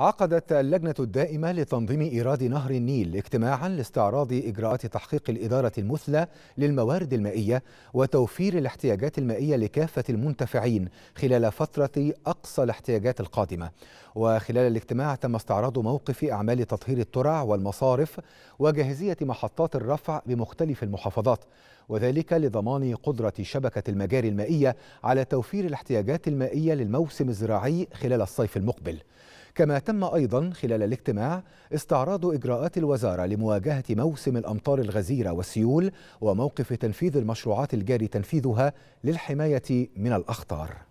عقدت اللجنة الدائمة لتنظيم إيراد نهر النيل اجتماعا لاستعراض إجراءات تحقيق الإدارة المثلى للموارد المائية وتوفير الاحتياجات المائية لكافة المنتفعين خلال فترة أقصى الاحتياجات القادمة وخلال الاجتماع تم استعراض موقف أعمال تطهير الترع والمصارف وجاهزية محطات الرفع بمختلف المحافظات وذلك لضمان قدرة شبكة المجاري المائية على توفير الاحتياجات المائية للموسم الزراعي خلال الصيف المقبل كما تم أيضا خلال الاجتماع استعراض إجراءات الوزارة لمواجهة موسم الأمطار الغزيرة والسيول وموقف تنفيذ المشروعات الجاري تنفيذها للحماية من الأخطار